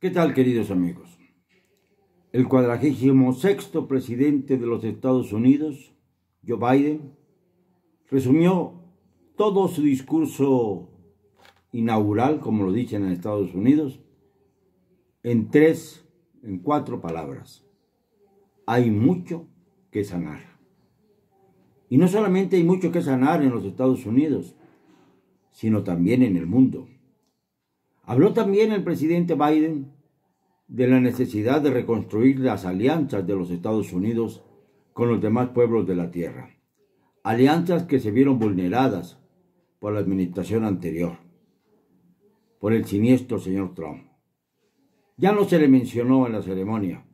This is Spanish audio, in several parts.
¿Qué tal, queridos amigos? El cuadragésimo sexto presidente de los Estados Unidos, Joe Biden, resumió todo su discurso inaugural, como lo dicen en Estados Unidos, en tres, en cuatro palabras. Hay mucho que sanar. Y no solamente hay mucho que sanar en los Estados Unidos, sino también en el mundo. Habló también el presidente Biden de la necesidad de reconstruir las alianzas de los Estados Unidos con los demás pueblos de la Tierra, alianzas que se vieron vulneradas por la administración anterior, por el siniestro señor Trump. Ya no se le mencionó en la ceremonia,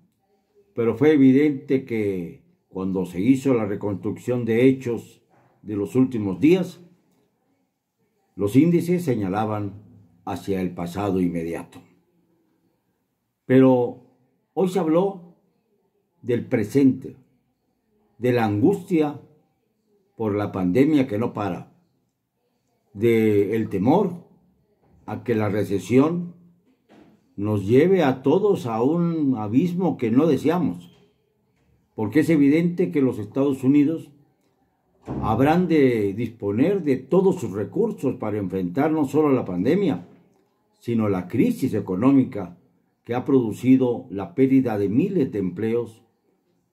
pero fue evidente que cuando se hizo la reconstrucción de hechos de los últimos días, los índices señalaban hacia el pasado inmediato. Pero hoy se habló del presente, de la angustia por la pandemia que no para, del el temor a que la recesión nos lleve a todos a un abismo que no deseamos, porque es evidente que los Estados Unidos habrán de disponer de todos sus recursos para enfrentar no solo la pandemia, sino la crisis económica que ha producido la pérdida de miles de empleos,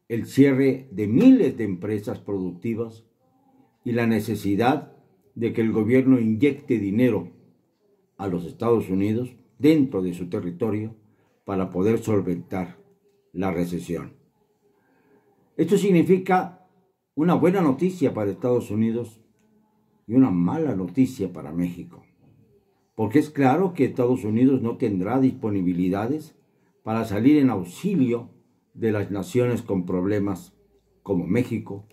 el cierre de miles de empresas productivas y la necesidad de que el gobierno inyecte dinero a los Estados Unidos dentro de su territorio para poder solventar la recesión. Esto significa una buena noticia para Estados Unidos y una mala noticia para México porque es claro que Estados Unidos no tendrá disponibilidades para salir en auxilio de las naciones con problemas como México,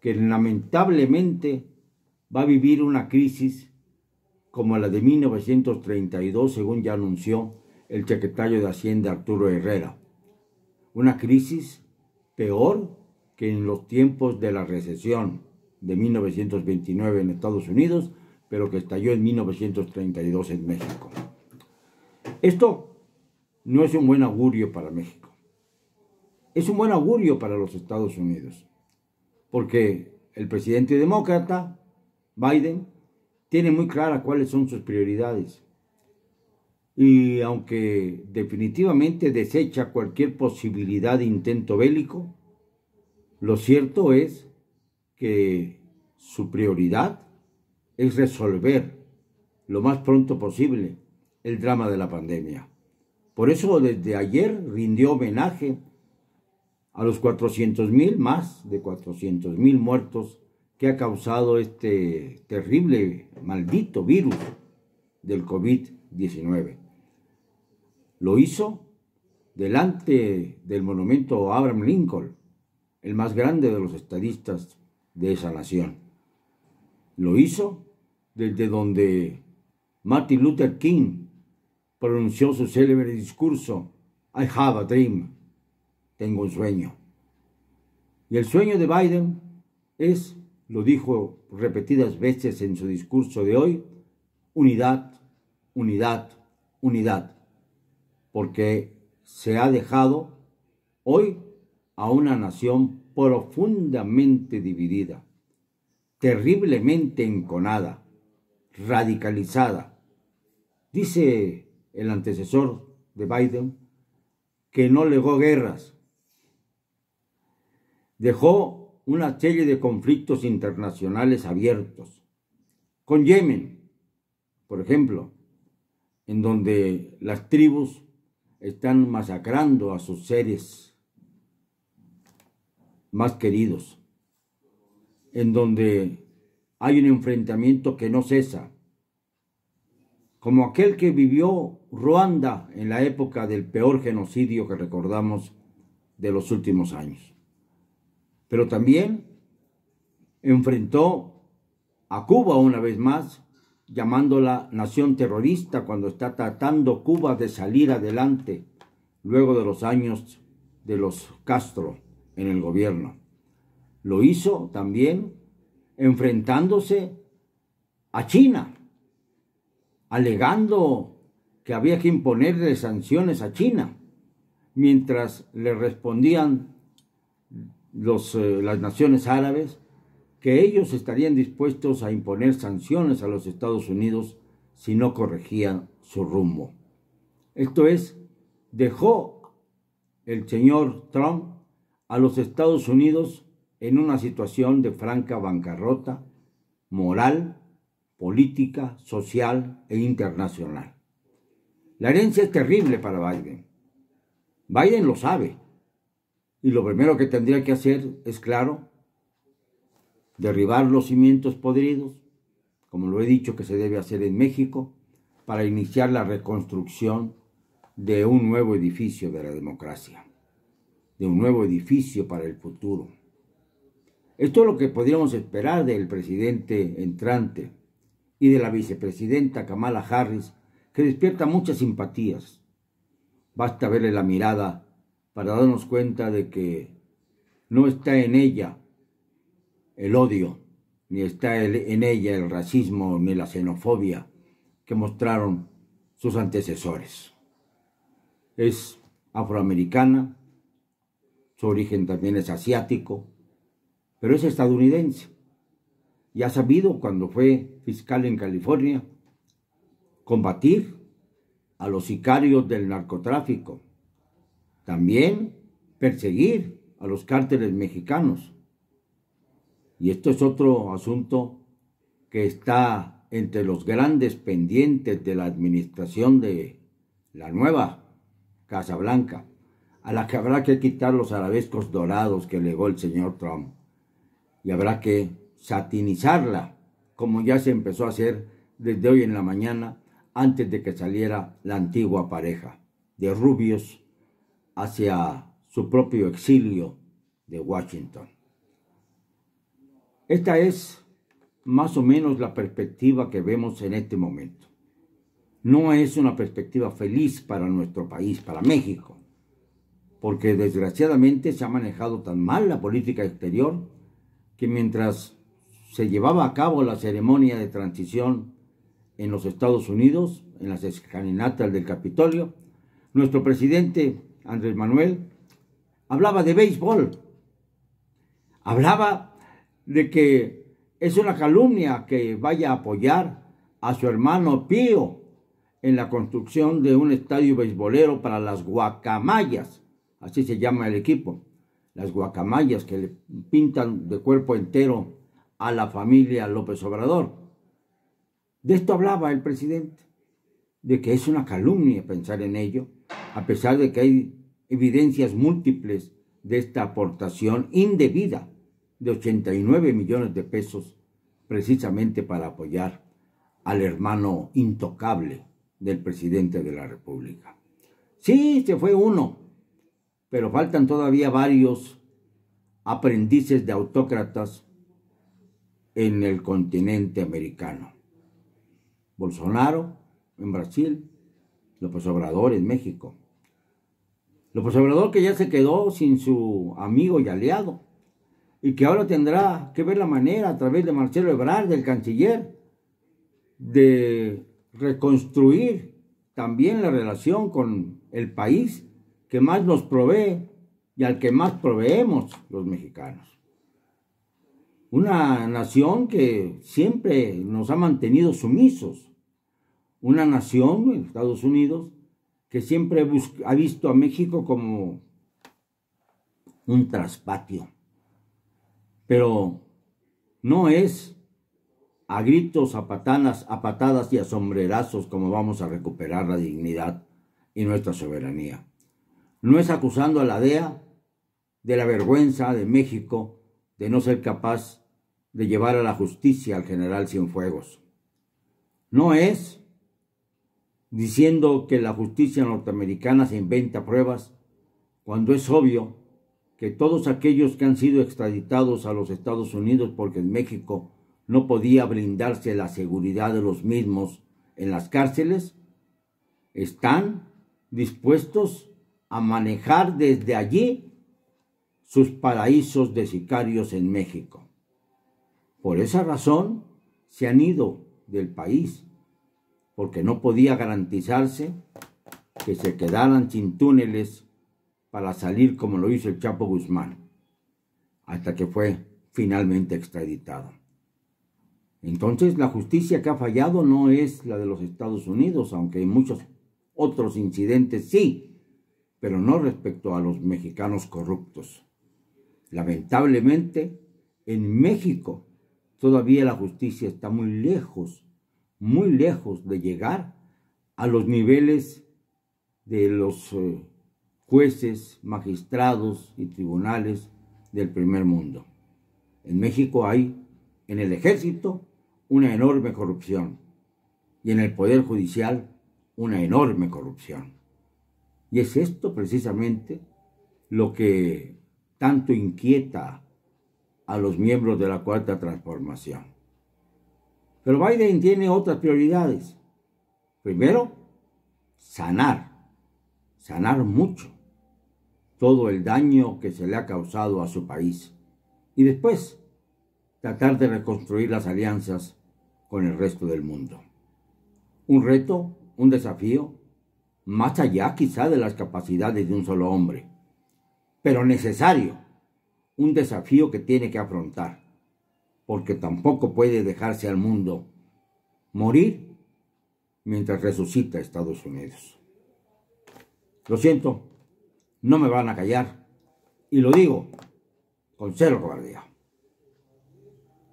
que lamentablemente va a vivir una crisis como la de 1932, según ya anunció el secretario de Hacienda Arturo Herrera. Una crisis peor que en los tiempos de la recesión de 1929 en Estados Unidos pero que estalló en 1932 en México. Esto no es un buen augurio para México. Es un buen augurio para los Estados Unidos, porque el presidente demócrata, Biden, tiene muy clara cuáles son sus prioridades. Y aunque definitivamente desecha cualquier posibilidad de intento bélico, lo cierto es que su prioridad es resolver lo más pronto posible el drama de la pandemia. Por eso desde ayer rindió homenaje a los 400.000, más de 400.000 muertos que ha causado este terrible, maldito virus del COVID-19. Lo hizo delante del monumento Abraham Lincoln, el más grande de los estadistas de esa nación. Lo hizo desde donde Martin Luther King pronunció su célebre discurso, I have a dream, tengo un sueño. Y el sueño de Biden es, lo dijo repetidas veces en su discurso de hoy, unidad, unidad, unidad, porque se ha dejado hoy a una nación profundamente dividida terriblemente enconada, radicalizada. Dice el antecesor de Biden que no legó guerras, dejó una serie de conflictos internacionales abiertos, con Yemen, por ejemplo, en donde las tribus están masacrando a sus seres más queridos en donde hay un enfrentamiento que no cesa, como aquel que vivió Ruanda en la época del peor genocidio que recordamos de los últimos años. Pero también enfrentó a Cuba una vez más, llamándola nación terrorista cuando está tratando Cuba de salir adelante luego de los años de los Castro en el gobierno. Lo hizo también enfrentándose a China, alegando que había que imponerle sanciones a China, mientras le respondían eh, las naciones árabes que ellos estarían dispuestos a imponer sanciones a los Estados Unidos si no corregían su rumbo. Esto es, dejó el señor Trump a los Estados Unidos en una situación de franca bancarrota moral, política, social e internacional. La herencia es terrible para Biden. Biden lo sabe. Y lo primero que tendría que hacer es, claro, derribar los cimientos podridos, como lo he dicho que se debe hacer en México, para iniciar la reconstrucción de un nuevo edificio de la democracia, de un nuevo edificio para el futuro. Esto es lo que podríamos esperar del presidente entrante y de la vicepresidenta Kamala Harris, que despierta muchas simpatías. Basta verle la mirada para darnos cuenta de que no está en ella el odio, ni está en ella el racismo, ni la xenofobia que mostraron sus antecesores. Es afroamericana, su origen también es asiático, pero es estadounidense. Y ha sabido, cuando fue fiscal en California, combatir a los sicarios del narcotráfico. También perseguir a los cárteles mexicanos. Y esto es otro asunto que está entre los grandes pendientes de la administración de la nueva Casa Blanca, a la que habrá que quitar los arabescos dorados que legó el señor Trump y habrá que satinizarla, como ya se empezó a hacer desde hoy en la mañana, antes de que saliera la antigua pareja de rubios hacia su propio exilio de Washington. Esta es más o menos la perspectiva que vemos en este momento. No es una perspectiva feliz para nuestro país, para México, porque desgraciadamente se ha manejado tan mal la política exterior que mientras se llevaba a cabo la ceremonia de transición en los Estados Unidos, en las escalinatas del Capitolio, nuestro presidente Andrés Manuel hablaba de béisbol, hablaba de que es una calumnia que vaya a apoyar a su hermano Pío en la construcción de un estadio beisbolero para las guacamayas, así se llama el equipo las guacamayas que le pintan de cuerpo entero a la familia López Obrador. De esto hablaba el presidente, de que es una calumnia pensar en ello, a pesar de que hay evidencias múltiples de esta aportación indebida de 89 millones de pesos precisamente para apoyar al hermano intocable del presidente de la República. Sí, se fue uno, pero faltan todavía varios aprendices de autócratas en el continente americano. Bolsonaro en Brasil, López Obrador en México. López Obrador que ya se quedó sin su amigo y aliado y que ahora tendrá que ver la manera a través de Marcelo Ebrard, del canciller, de reconstruir también la relación con el país que más nos provee y al que más proveemos los mexicanos. Una nación que siempre nos ha mantenido sumisos. Una nación, Estados Unidos, que siempre ha visto a México como un traspatio. Pero no es a gritos, a patanas, a patadas y a sombrerazos como vamos a recuperar la dignidad y nuestra soberanía. No es acusando a la DEA de la vergüenza de México de no ser capaz de llevar a la justicia al general Cienfuegos. No es diciendo que la justicia norteamericana se inventa pruebas cuando es obvio que todos aquellos que han sido extraditados a los Estados Unidos porque en México no podía brindarse la seguridad de los mismos en las cárceles, están dispuestos a manejar desde allí sus paraísos de sicarios en México. Por esa razón se han ido del país, porque no podía garantizarse que se quedaran sin túneles para salir como lo hizo el Chapo Guzmán, hasta que fue finalmente extraditado. Entonces la justicia que ha fallado no es la de los Estados Unidos, aunque en muchos otros incidentes sí, pero no respecto a los mexicanos corruptos. Lamentablemente, en México todavía la justicia está muy lejos, muy lejos de llegar a los niveles de los eh, jueces, magistrados y tribunales del primer mundo. En México hay en el ejército una enorme corrupción y en el poder judicial una enorme corrupción. Y es esto precisamente lo que tanto inquieta a los miembros de la cuarta transformación. Pero Biden tiene otras prioridades. Primero, sanar, sanar mucho todo el daño que se le ha causado a su país. Y después, tratar de reconstruir las alianzas con el resto del mundo. Un reto, un desafío más allá quizá de las capacidades de un solo hombre, pero necesario, un desafío que tiene que afrontar, porque tampoco puede dejarse al mundo morir mientras resucita Estados Unidos. Lo siento, no me van a callar, y lo digo con cero guardia